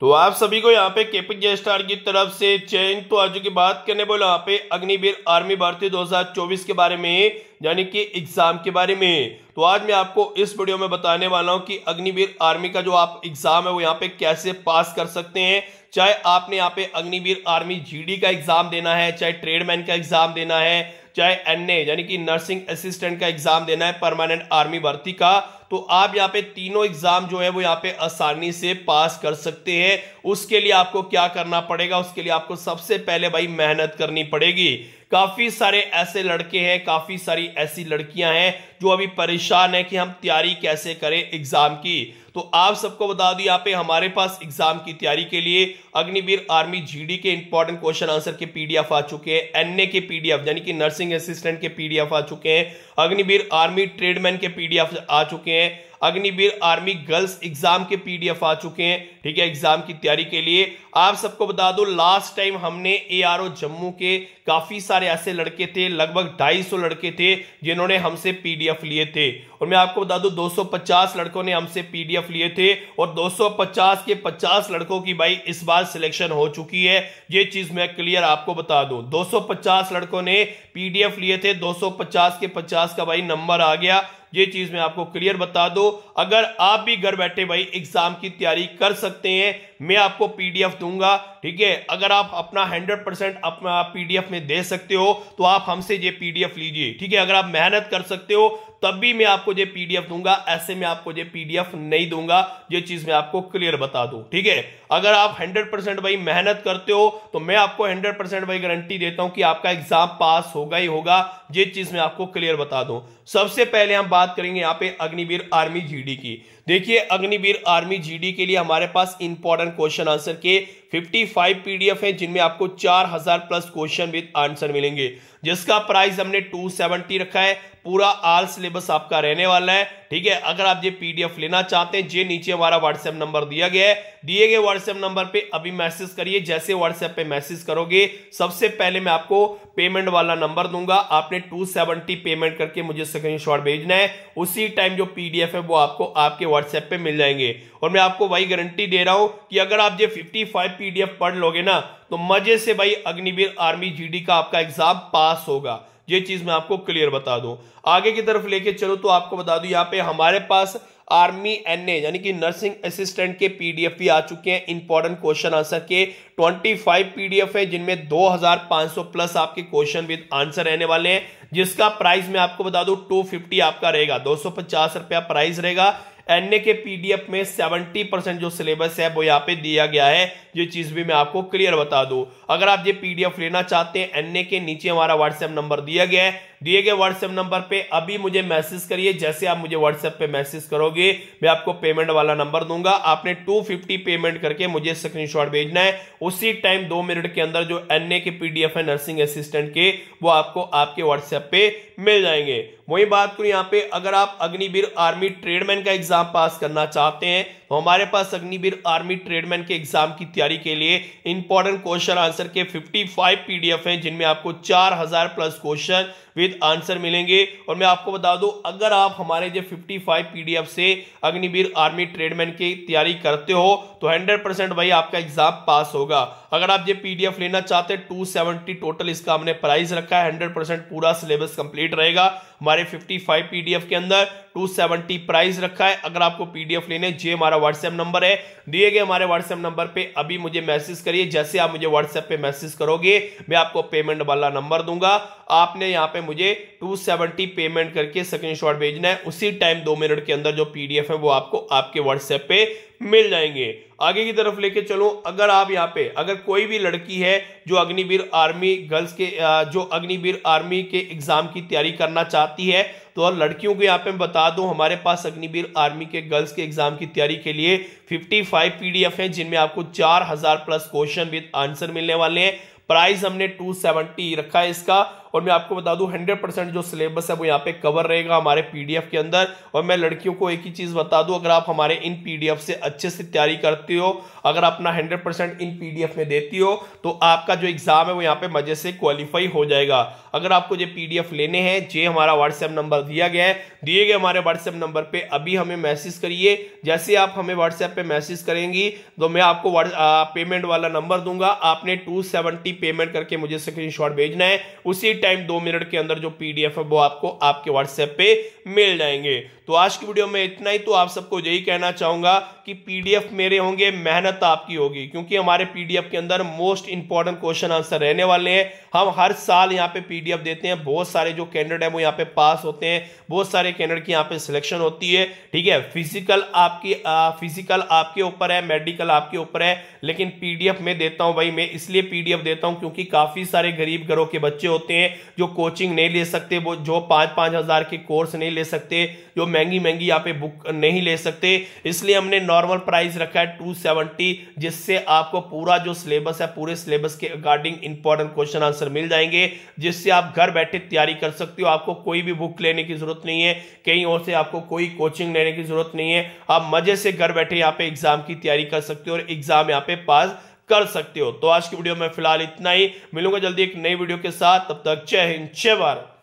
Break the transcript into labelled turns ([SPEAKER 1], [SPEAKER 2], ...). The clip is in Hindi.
[SPEAKER 1] तो आप सभी को यहाँ पे केपी जय स्टार की तरफ से चयन तो आज की बात करने बोले यहाँ पे अग्निवीर आर्मी भर्ती 2024 के बारे में यानी कि एग्जाम के बारे में तो आज मैं आपको इस वीडियो में बताने वाला हूँ कि अग्निवीर आर्मी का जो आप एग्जाम है वो यहाँ पे कैसे पास कर सकते हैं चाहे आपने यहाँ पे अग्निवीर आर्मी जीडी का एग्जाम देना है चाहे ट्रेडमैन का एग्जाम देना है चाहे एन यानी कि नर्सिंग असिस्टेंट का एग्जाम देना है परमानेंट आर्मी भर्ती का तो आप यहाँ पे तीनों एग्जाम जो है वो यहाँ पे आसानी से पास कर सकते हैं उसके लिए आपको क्या करना पड़ेगा उसके लिए आपको सबसे पहले भाई मेहनत करनी पड़ेगी काफी सारे ऐसे लड़के हैं काफी सारी ऐसी लड़कियां हैं जो अभी परेशान है कि हम तैयारी कैसे करें एग्जाम की तो आप सबको बता दी यहाँ पे हमारे पास एग्जाम की तैयारी के लिए अग्निवीर आर्मी जीडी के इंपॉर्टेंट क्वेश्चन आंसर के पीडीएफ आ चुके हैं एनए के पीडीएफ यानी कि नर्सिंग असिस्टेंट के पीडीएफ आ चुके हैं अग्निवीर आर्मी ट्रेडमैन के पीडीएफ आ चुके हैं अग्निवीर आर्मी गर्ल्स एग्जाम के पीडीएफ आ चुके हैं ठीक है एग्जाम की तैयारी के लिए आप सबको बता दो लास्ट टाइम हमने एआरओ जम्मू के काफी सारे ऐसे लड़के थे लगभग 250 लड़के थे जिन्होंने हमसे पीडीएफ लिए थे और मैं आपको बता दू दो लड़कों ने हमसे पीडीएफ लिए थे और दो के पचास लड़कों की भाई इस बार सिलेक्शन हो चुकी है ये चीज मैं क्लियर आपको बता दू दो लड़कों ने पीडीएफ लिए थे 250 के 50 का भाई नंबर आ गया ये चीज मैं आपको क्लियर बता दो अगर आप भी घर बैठे भाई एग्जाम की तैयारी कर सकते हैं मैं आपको पीडीएफ दूंगा ठीक है अगर आप अपना 100 परसेंट अपना पीडीएफ में दे सकते हो तो आप हमसे ये पीडीएफ लीजिए ठीक है अगर आप मेहनत कर सकते हो तब भी मैं आपको ये पीडीएफ दूंगा ऐसे में आपको ये पीडीएफ नहीं दूंगा ये चीज मैं आपको क्लियर बता दू ठीक है अगर आप 100 परसेंट भाई मेहनत करते हो तो मैं आपको 100 परसेंट भाई गारंटी देता हूं कि आपका एग्जाम पास होगा ही होगा ये चीज मैं आपको क्लियर बता दूं सबसे पहले हम बात करेंगे यहां पे अग्निवीर आर्मी जीडी की देखिए अग्निवीर आर्मी जीडी के लिए हमारे पास इंपॉर्टेंट क्वेश्चन आंसर के 55 पीडीएफ है जिनमें आपको 4000 प्लस क्वेश्चन विद आंसर मिलेंगे जिसका प्राइस हमने 270 रखा है पूरा आल सिलेबस आपका रहने वाला है ठीक है अगर आप ये पीडीएफ लेना चाहते हैं जे नीचे हमारा व्हाट्सएप नंबर दिया गया है दिए गए व्हाट्सएप नंबर पे अभी मैसेज करिए जैसे व्हाट्सएप पे मैसेज करोगे सबसे पहले मैं आपको पेमेंट वाला नंबर दूंगा आपने 270 पेमेंट करके मुझे स्क्रीनशॉट भेजना है उसी टाइम जो पीडीएफ है वो आपको आपके व्हाट्सएप पे मिल जाएंगे और मैं आपको वही गारंटी दे रहा हूं कि अगर आप जो 55 पीडीएफ पढ़ लोगे ना तो मजे से भाई अग्निवीर आर्मी जीडी का आपका एग्जाम पास होगा ये चीज मैं आपको क्लियर बता दूं आगे की तरफ लेके चलो तो आपको बता दूं यहाँ पे हमारे पास आर्मी एनए यानी कि नर्सिंग असिस्टेंट के पीडीएफ भी आ चुके हैं इंपॉर्टेंट क्वेश्चन आंसर के 25 पीडीएफ है जिनमें 2500 प्लस आपके क्वेश्चन विद आंसर रहने वाले हैं जिसका प्राइस मैं आपको बता दूं 250 आपका रहेगा दो रुपया प्राइस रहेगा एनए के पीडीएफ में 70 परसेंट जो सिलेबस है वो यहाँ पे दिया गया है ये चीज भी मैं आपको क्लियर बता दूं अगर आप ये पीडीएफ लेना चाहते हैं एनए के नीचे हमारा व्हाट्सएप नंबर दिया गया है दिए गए व्हाट्सएप नंबर पे अभी मुझे मैसेज करिए जैसे आप मुझे व्हाट्सएप पे मैसेज करोगे मैं आपको पेमेंट वाला नंबर दूंगा आपने 250 पेमेंट करके मुझे स्क्रीनशॉट भेजना है उसी टाइम दो मिनट के अंदर जो एनए के पीडीएफ है नर्सिंग असिस्टेंट के वो आपको आपके व्हाट्सएप पे मिल जाएंगे वही बात करूं यहाँ पे अगर आप अग्निवीर आर्मी ट्रेडमैन का एग्जाम पास करना चाहते हैं तो हमारे पास अग्निवीर आर्मी ट्रेडमैन के एग्जाम की तैयारी के लिए इंपॉर्टेंट क्वेश्चन आंसर के 55 पीडीएफ हैं जिनमें आपको 4000 प्लस क्वेश्चन विद आंसर मिलेंगे और मैं आपको बता दूं अगर आप हमारे जो 55 पीडीएफ से अग्निवीर आर्मी ट्रेडमैन की तैयारी करते हो तो 100 परसेंट भाई आपका एग्जाम पास होगा अगर आप ये पीडीएफ लेना चाहते हैं टू टोटल इसका हमने प्राइस रखा है हंड्रेड परसेंट पूरा सिलेबस कंप्लीट रहेगा हमारे 55 पीडीएफ के अंदर 270 प्राइस रखा है अगर आपको पीडीएफ लेने जी हमारा व्हाट्सएप नंबर है दिए गए हमारे व्हाट्सएप नंबर पे अभी मुझे मैसेज करिए जैसे आप मुझे व्हाट्सएप पे मैसेज करोगे मैं आपको पेमेंट वाला नंबर दूंगा आपने यहाँ पे मुझे 270 पेमेंट करके सेकेंड स्क्रीनशॉट भेजना है उसी टाइम दो मिनट के अंदर जो पीडीएफ है वो आपको आपके व्हाट्सएप पे मिल जाएंगे आगे की तरफ लेके चलो अगर आप यहाँ पे अगर कोई भी लड़की है जो अग्निवीर आर्मी गर्ल्स के जो अग्निवीर आर्मी के एग्जाम की तैयारी करना चाहती है तो और लड़कियों को यहाँ पे मैं बता दूं हमारे पास अग्निवीर आर्मी के गर्ल्स के एग्जाम की तैयारी के लिए 55 पीडीएफ हैं जिनमें आपको चार प्लस क्वेश्चन विद आंसर मिलने वाले हैं प्राइस हमने 270 रखा है इसका और मैं आपको बता दूं 100 परसेंट जो सिलेबस है वो यहाँ पे कवर रहेगा हमारे पीडीएफ के अंदर और मैं लड़कियों को एक ही चीज़ बता दूं अगर आप हमारे इन पीडीएफ से अच्छे से तैयारी करती हो अगर अपना हंड्रेड परसेंट इन पीडीएफ में देती हो तो आपका जो एग्ज़ाम है वो यहाँ पे मज़े से क्वालिफाई हो जाएगा अगर आपको ये पीडीएफ लेने हैं जे हमारा व्हाट्सएप नंबर दिया गया है दिए गए हमारे व्हाट्सएप नंबर पर अभी हमें मैसेज करिए जैसे आप हमें व्हाट्सएप पर मैसेज करेंगी तो मैं आपको पेमेंट वाला नंबर दूंगा आपने टू पेमेंट करके मुझे स्क्रीन भेजना है उसी टाइम दो मिनट के अंदर जो पीडीएफ है वो आपको आपके व्हाट्सएप पे मिल जाएंगे तो आज की वीडियो में इतना ही तो आप सबको यही कहना चाहूंगा कि पीडीएफ मेरे होंगे मेहनत आपकी होगी क्योंकि हमारे पीडीएफ के अंदर मोस्ट इंपॉर्टेंट क्वेश्चन आंसर रहने वाले हैं हम हर साल यहाँ पे पीडीएफ देते हैं बहुत सारे जो कैंडिडेट हैं वो यहाँ पे पास होते हैं बहुत सारे कैंडिडेट की यहाँ पे सिलेक्शन होती है ठीक है फिजिकल आपकी आ, फिजिकल आपके ऊपर है मेडिकल आपके ऊपर है लेकिन पीडीएफ में देता हूँ भाई मैं इसलिए पीडीएफ देता हूँ क्योंकि काफ़ी सारे गरीब घरों के बच्चे होते हैं जो कोचिंग नहीं ले सकते वो जो पाँच पाँच हज़ार के कोर्स नहीं ले सकते जो महंगी महंगी यहाँ पे बुक नहीं ले सकते इसलिए हमने नॉर्मल प्राइस रखा है टू सेवेंटी जिससे आपको पूरा जो सिलेबस है पूरे सिलेबस के अकॉर्डिंग इंपॉर्टेंट क्वेश्चन आंसर मिल जाएंगे जिससे आप घर बैठे तैयारी कर सकते हो आपको कोई भी बुक लेने की जरूरत नहीं है कहीं और से आपको कोई कोचिंग लेने की जरूरत नहीं है आप मजे से घर बैठे यहाँ पे एग्जाम की तैयारी कर सकते हो और एग्जाम यहाँ पे पास कर सकते हो तो आज की वीडियो में फिलहाल इतना ही मिलूंगा जल्दी एक नई वीडियो के साथ तब तक जय हिंद जय भारत